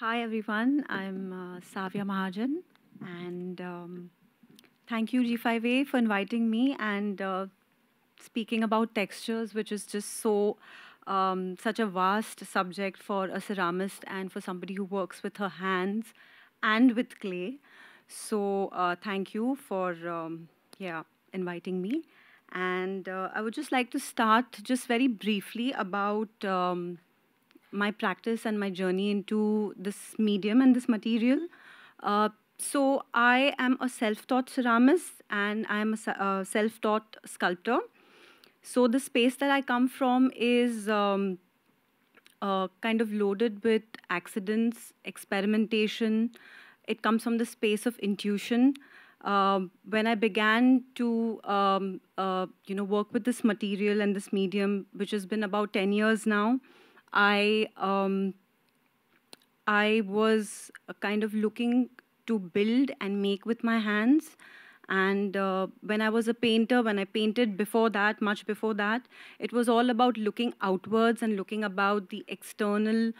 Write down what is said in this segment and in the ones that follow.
Hi, everyone. I'm uh, Savya Mahajan, and um, thank you, G5A, for inviting me and uh, speaking about textures, which is just so um, such a vast subject for a ceramist and for somebody who works with her hands and with clay. So uh, thank you for um, yeah inviting me, and uh, I would just like to start just very briefly about um, my practice and my journey into this medium and this material. Uh, so I am a self-taught ceramist and I am a uh, self-taught sculptor. So the space that I come from is um, uh, kind of loaded with accidents, experimentation. It comes from the space of intuition. Uh, when I began to um, uh, you know work with this material and this medium, which has been about ten years now, I um, I was kind of looking to build and make with my hands. And uh, when I was a painter, when I painted before that, much before that, it was all about looking outwards and looking about the external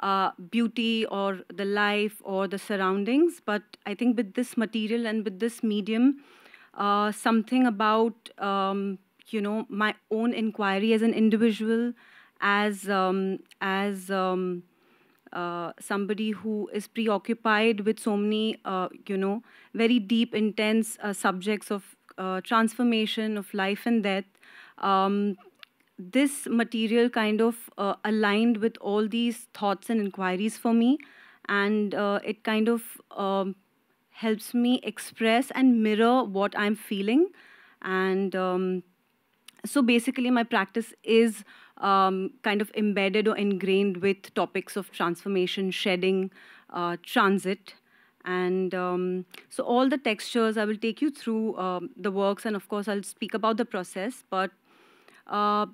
uh, beauty or the life or the surroundings. But I think with this material and with this medium, uh, something about um, you know my own inquiry as an individual as um, as um, uh, somebody who is preoccupied with so many, uh, you know, very deep, intense uh, subjects of uh, transformation of life and death. Um, this material kind of uh, aligned with all these thoughts and inquiries for me, and uh, it kind of um, helps me express and mirror what I'm feeling, and um, so basically, my practice is um, kind of embedded or ingrained with topics of transformation, shedding, uh, transit. And um, so all the textures, I will take you through um, the works, and of course, I'll speak about the process. But uh,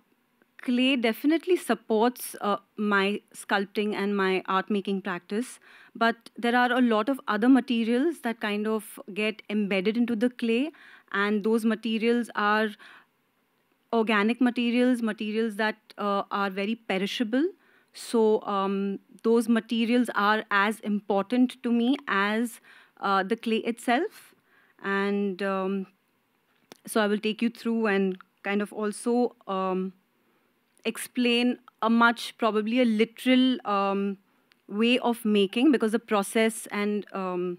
clay definitely supports uh, my sculpting and my art making practice. But there are a lot of other materials that kind of get embedded into the clay, and those materials are organic materials, materials that uh, are very perishable. So um, those materials are as important to me as uh, the clay itself. And um, so I will take you through and kind of also um, explain a much, probably a literal um, way of making because the process and um,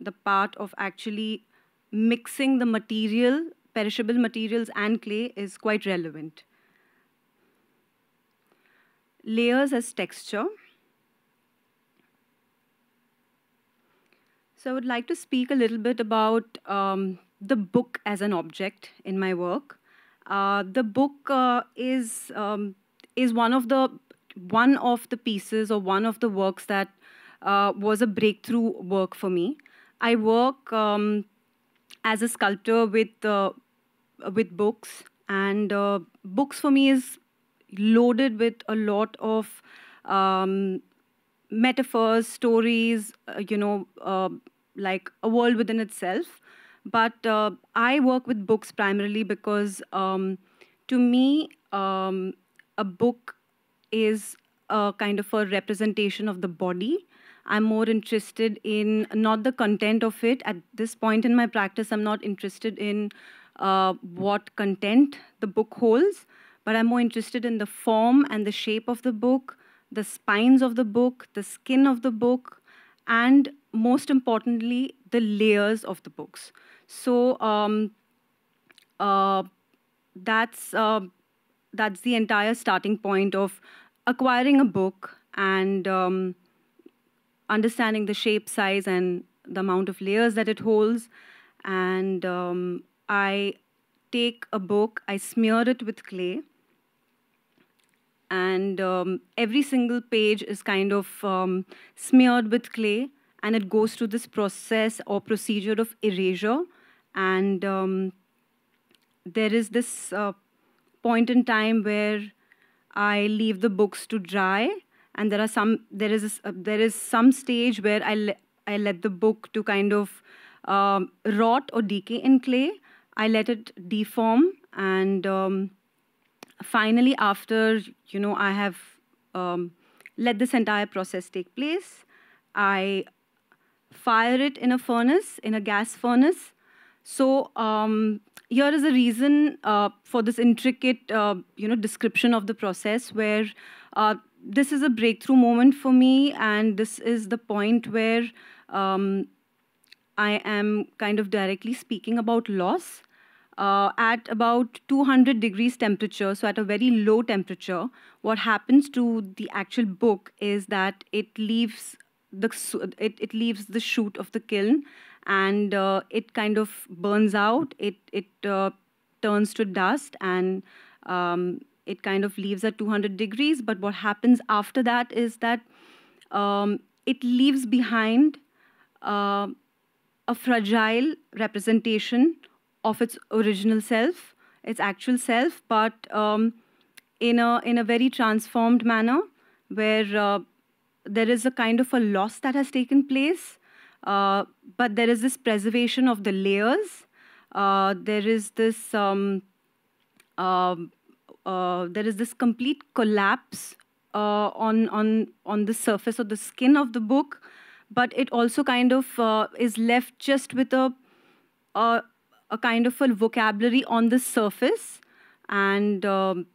the part of actually mixing the material perishable materials and clay is quite relevant. Layers as texture. So I would like to speak a little bit about um, the book as an object in my work. Uh, the book uh, is um, is one of the one of the pieces or one of the works that uh, was a breakthrough work for me. I work um, as a sculptor with uh, with books, and uh, books for me is loaded with a lot of um, metaphors, stories, uh, you know, uh, like a world within itself. But uh, I work with books primarily because um, to me, um, a book is a kind of a representation of the body. I'm more interested in not the content of it. At this point in my practice, I'm not interested in uh, what content the book holds, but I'm more interested in the form and the shape of the book, the spines of the book, the skin of the book, and most importantly, the layers of the books. So um, uh, that's uh, that's the entire starting point of acquiring a book and um, understanding the shape, size, and the amount of layers that it holds, and um, I take a book, I smear it with clay, and um, every single page is kind of um, smeared with clay, and it goes through this process or procedure of erasure, and um, there is this uh, point in time where I leave the books to dry, and there are some there is uh, there is some stage where I le I let the book to kind of um, rot or decay in clay I let it deform and um, finally after, you know, I have um, let this entire process take place, I fire it in a furnace, in a gas furnace. So um, here is a reason uh, for this intricate, uh, you know, description of the process where uh, this is a breakthrough moment for me and this is the point where um, I am kind of directly speaking about loss uh, at about 200 degrees temperature, so at a very low temperature, what happens to the actual book is that it leaves the it, it leaves the shoot of the kiln and uh, it kind of burns out. It it uh, turns to dust and um, it kind of leaves at 200 degrees. But what happens after that is that um, it leaves behind uh, a fragile representation of its original self, its actual self, but um, in, a, in a very transformed manner where uh, there is a kind of a loss that has taken place, uh, but there is this preservation of the layers. Uh, there is this um, um uh, there is this complete collapse uh, on on on the surface or the skin of the book, but it also kind of uh, is left just with a, a, a kind of a vocabulary on the surface, and um,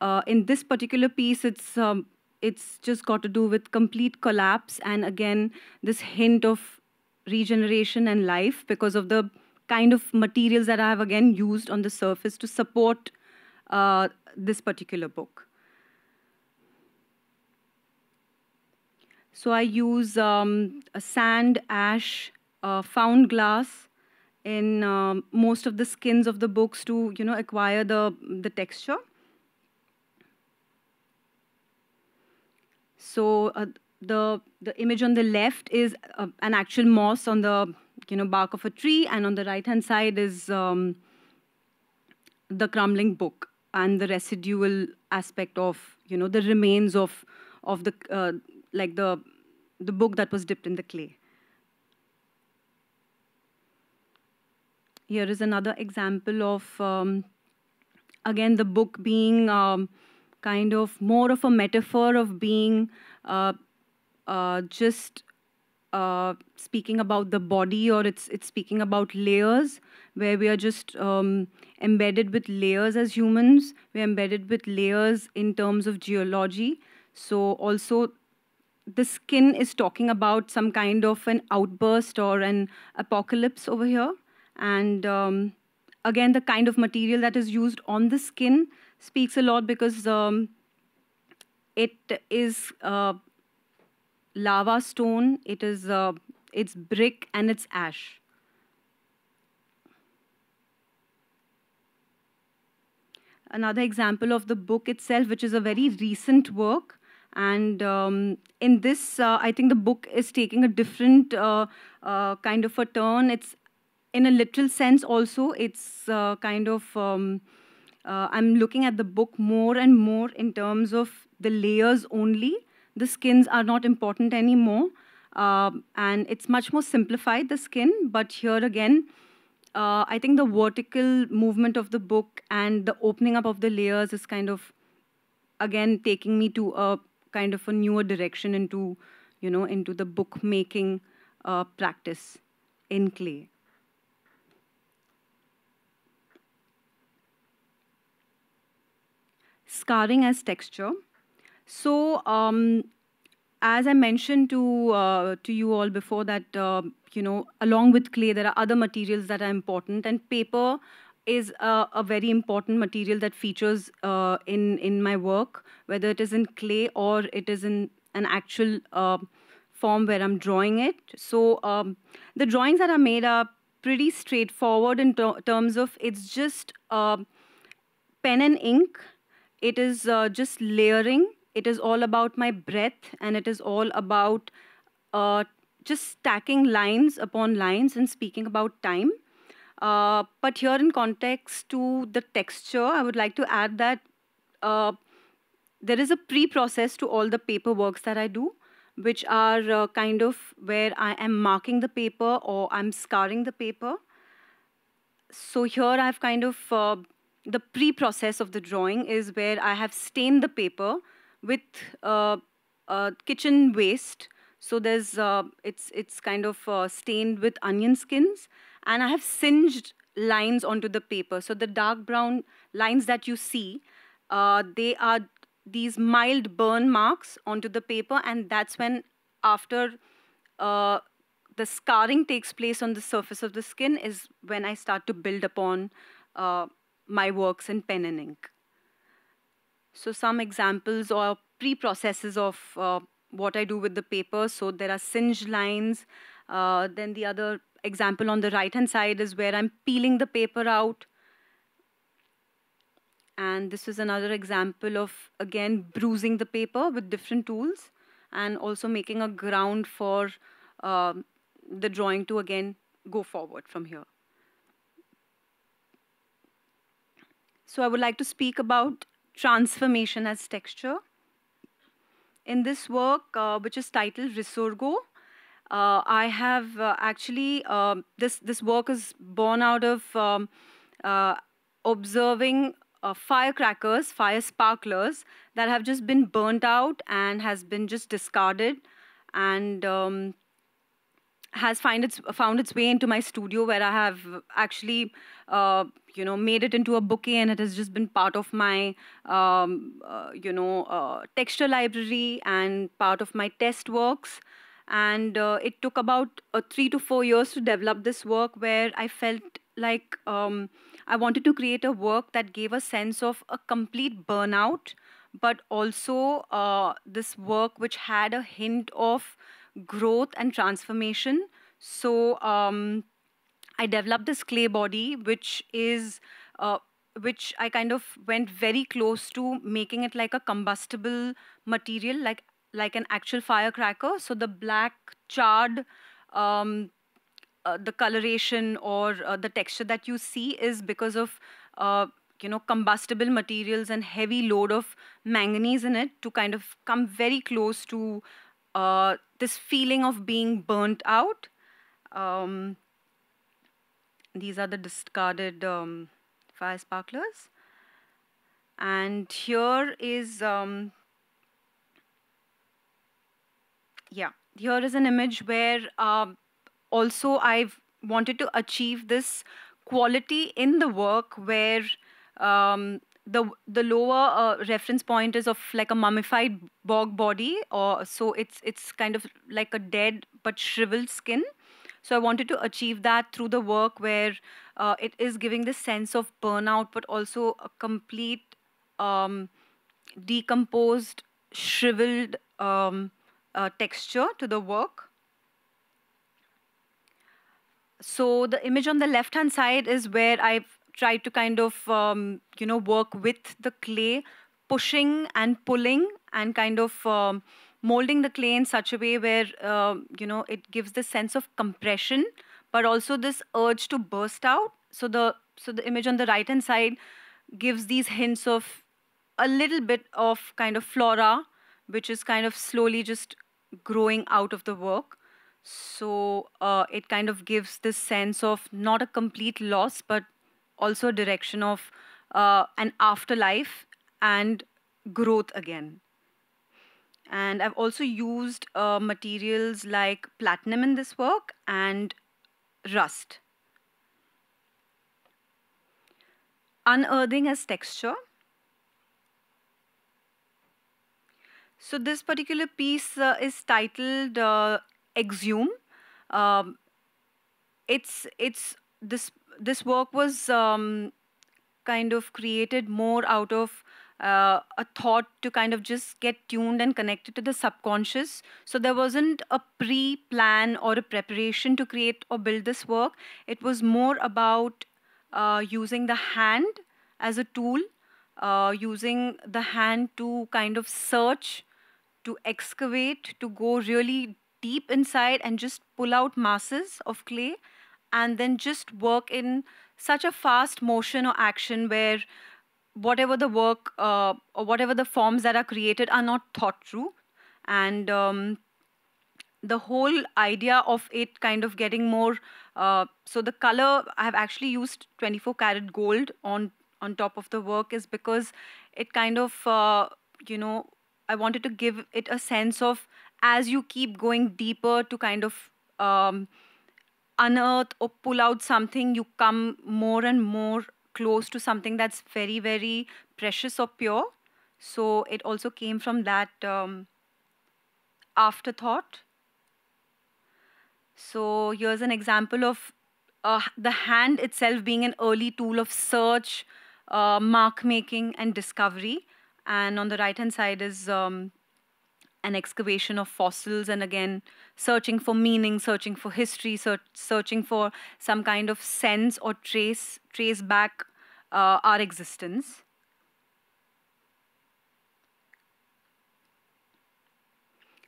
uh, in this particular piece, it's um, it's just got to do with complete collapse and again this hint of regeneration and life because of the kind of materials that I have again used on the surface to support uh, this particular book. So I use um, sand, ash, uh, found glass in um, most of the skins of the books to you know acquire the, the texture. So uh, the, the image on the left is uh, an actual moss on the you know bark of a tree and on the right hand side is um, the crumbling book and the residual aspect of you know the remains of of the uh, like the, the book that was dipped in the clay. Here is another example of, um, again, the book being um, kind of more of a metaphor of being uh, uh, just uh, speaking about the body or it's it's speaking about layers where we are just um, embedded with layers as humans we're embedded with layers in terms of geology so also the skin is talking about some kind of an outburst or an apocalypse over here. And um, again, the kind of material that is used on the skin speaks a lot because um, it is uh, lava stone, it is uh, it's brick and it's ash. Another example of the book itself, which is a very recent work, and um, in this, uh, I think the book is taking a different uh, uh, kind of a turn. It's in a literal sense also. It's uh, kind of um, uh, I'm looking at the book more and more in terms of the layers only. The skins are not important anymore, um, and it's much more simplified the skin. But here again. Uh, I think the vertical movement of the book and the opening up of the layers is kind of, again, taking me to a kind of a newer direction into, you know, into the bookmaking uh, practice in clay. Scarring as texture. So, um, as I mentioned to uh, to you all before that, uh, you know, along with clay, there are other materials that are important, and paper is a, a, very important material that features uh, in in my work, whether it is in clay or it is in an actual uh, form where I'm drawing it. So um, the drawings that I made are pretty straightforward in ter terms of it's just uh, pen and ink. It is uh, just layering. It is all about my breath, and it is all about uh, just stacking lines upon lines and speaking about time uh, but here in context to the texture, I would like to add that uh, there is a pre-process to all the paper works that I do, which are uh, kind of where I am marking the paper or I'm scarring the paper. So here I've kind of, uh, the pre-process of the drawing is where I have stained the paper with uh, kitchen waste. So there's, uh, it's, it's kind of stained with onion skins and I have singed lines onto the paper. So the dark brown lines that you see, uh, they are these mild burn marks onto the paper and that's when after uh, the scarring takes place on the surface of the skin is when I start to build upon uh, my works in pen and ink. So some examples or pre-processes of uh, what I do with the paper. So there are singed lines. Uh, then the other example on the right-hand side is where I'm peeling the paper out. And this is another example of, again, bruising the paper with different tools and also making a ground for uh, the drawing to, again, go forward from here. So I would like to speak about transformation as texture. In this work, uh, which is titled Risorgo, uh, I have uh, actually, um, this, this work is born out of um, uh, observing uh, firecrackers, fire sparklers that have just been burnt out and has been just discarded and um, has find its, found its way into my studio where I have actually, uh, you know, made it into a bouquet and it has just been part of my, um, uh, you know, texture library and part of my test works and uh, it took about uh, three to four years to develop this work where i felt like um, i wanted to create a work that gave a sense of a complete burnout but also uh, this work which had a hint of growth and transformation so um, i developed this clay body which is uh, which I kind of went very close to making it like a combustible material, like like an actual firecracker. So the black charred, um, uh, the coloration or uh, the texture that you see is because of uh, you know combustible materials and heavy load of manganese in it to kind of come very close to uh, this feeling of being burnt out. Um, these are the discarded um, fire sparklers. And here is um, yeah, here is an image where um, also I've wanted to achieve this quality in the work where um, the the lower uh, reference point is of like a mummified bog body or so it's it's kind of like a dead but shriveled skin so i wanted to achieve that through the work where uh, it is giving this sense of burnout but also a complete um, decomposed shriveled um, uh, texture to the work. So the image on the left-hand side is where I've tried to kind of, um, you know, work with the clay, pushing and pulling and kind of um, molding the clay in such a way where, uh, you know, it gives the sense of compression, but also this urge to burst out. So the, so the image on the right-hand side gives these hints of a little bit of kind of flora which is kind of slowly just growing out of the work. So uh, it kind of gives this sense of not a complete loss, but also a direction of uh, an afterlife and growth again. And I've also used uh, materials like platinum in this work and rust. Unearthing as texture. So this particular piece uh, is titled uh, Exhume. Um, it's it's this this work was um, kind of created more out of uh, a thought to kind of just get tuned and connected to the subconscious. So there wasn't a pre plan or a preparation to create or build this work. It was more about uh, using the hand as a tool, uh, using the hand to kind of search to excavate, to go really deep inside and just pull out masses of clay and then just work in such a fast motion or action where whatever the work uh, or whatever the forms that are created are not thought through and um, the whole idea of it kind of getting more uh, so the color i have actually used 24 karat gold on on top of the work is because it kind of uh, you know I wanted to give it a sense of as you keep going deeper to kind of um, unearth or pull out something, you come more and more close to something that's very, very precious or pure. So it also came from that um, afterthought. So here's an example of uh, the hand itself being an early tool of search, uh, mark making, and discovery and on the right hand side is um, an excavation of fossils and again searching for meaning searching for history search, searching for some kind of sense or trace trace back uh, our existence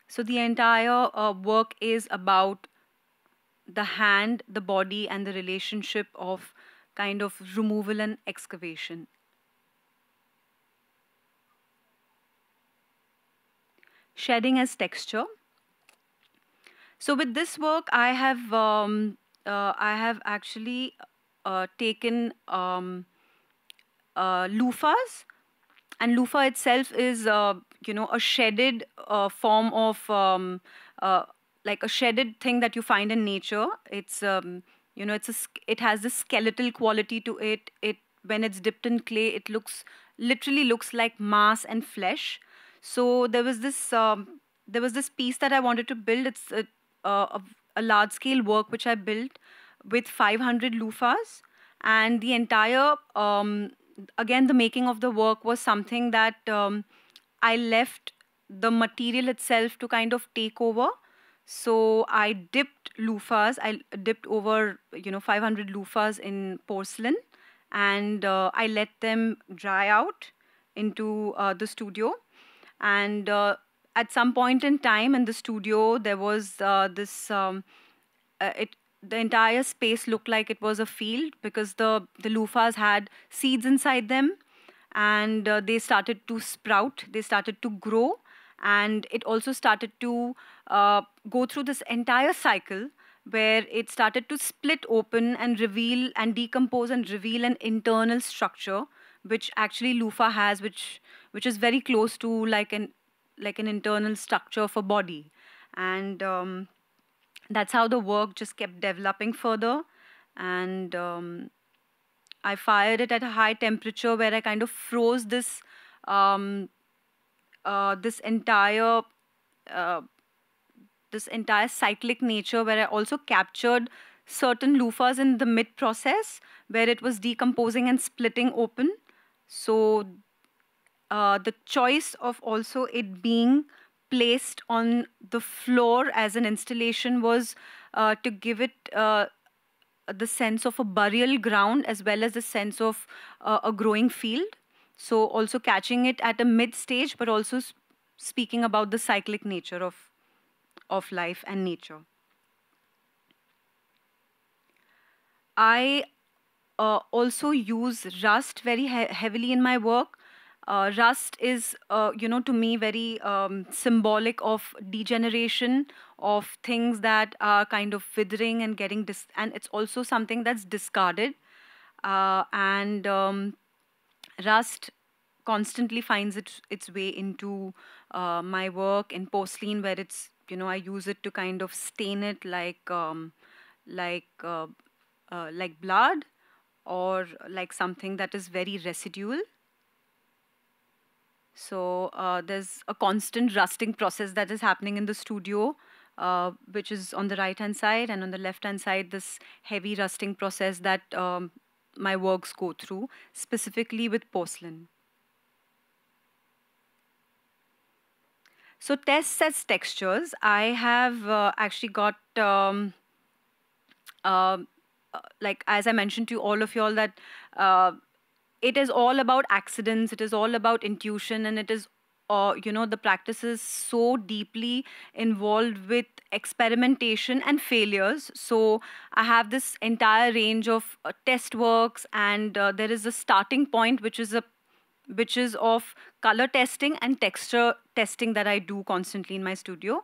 so the entire uh, work is about the hand the body and the relationship of kind of removal and excavation shedding as texture. So with this work, I have um, uh, I have actually uh, taken um, uh, loofahs, and loofah itself is uh, you know a shedded uh, form of um, uh, like a shedded thing that you find in nature. It's um, you know it's a it has this skeletal quality to it. It when it's dipped in clay, it looks literally looks like mass and flesh. So there was this um, there was this piece that I wanted to build. It's a, a, a large scale work which I built with 500 loofahs, and the entire um, again the making of the work was something that um, I left the material itself to kind of take over. So I dipped loofahs. I dipped over you know 500 loofahs in porcelain, and uh, I let them dry out into uh, the studio and uh, at some point in time in the studio there was uh, this um, uh, it the entire space looked like it was a field because the the loofahs had seeds inside them and uh, they started to sprout they started to grow and it also started to uh, go through this entire cycle where it started to split open and reveal and decompose and reveal an internal structure which actually loofah has which which is very close to like an like an internal structure of a body and um, that's how the work just kept developing further and um, i fired it at a high temperature where i kind of froze this um, uh, this entire uh, this entire cyclic nature where i also captured certain loofahs in the mid process where it was decomposing and splitting open so uh, the choice of also it being placed on the floor as an installation was uh, to give it uh, the sense of a burial ground as well as the sense of uh, a growing field. So, also catching it at a mid stage, but also sp speaking about the cyclic nature of, of life and nature. I uh, also use Rust very he heavily in my work uh, rust is, uh, you know, to me very um, symbolic of degeneration, of things that are kind of withering and getting, dis- and it's also something that's discarded. Uh, and um, rust constantly finds its, its way into uh, my work in porcelain, where it's, you know, I use it to kind of stain it like, um, like, uh, uh, like blood or like something that is very residual so uh, there's a constant rusting process that is happening in the studio, uh, which is on the right-hand side, and on the left-hand side, this heavy rusting process that um, my works go through, specifically with porcelain. So tests as textures, I have uh, actually got, um, uh, uh, like as I mentioned to all of you all that uh, it is all about accidents it is all about intuition and it is uh, you know the practice is so deeply involved with experimentation and failures so i have this entire range of uh, test works and uh, there is a starting point which is a which is of color testing and texture testing that I do constantly in my studio.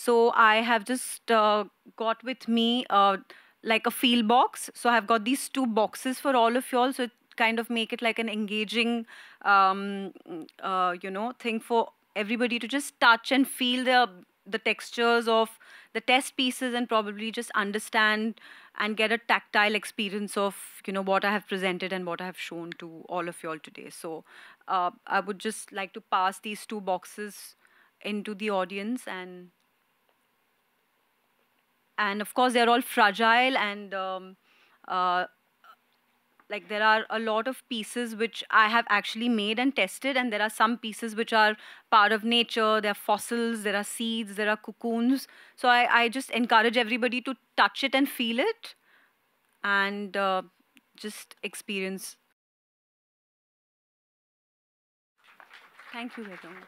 So I have just uh, got with me uh, like a field box. So I've got these two boxes for all of y'all. So kind of make it like an engaging, um, mm, uh, you know, thing for everybody to just touch and feel the the textures of the test pieces and probably just understand and get a tactile experience of you know what I have presented and what I have shown to all of y'all today. So uh, I would just like to pass these two boxes into the audience and and of course they're all fragile and um, uh, like there are a lot of pieces which I have actually made and tested and there are some pieces which are part of nature, there are fossils, there are seeds, there are cocoons. So I, I just encourage everybody to touch it and feel it and uh, just experience. Thank you, everyone.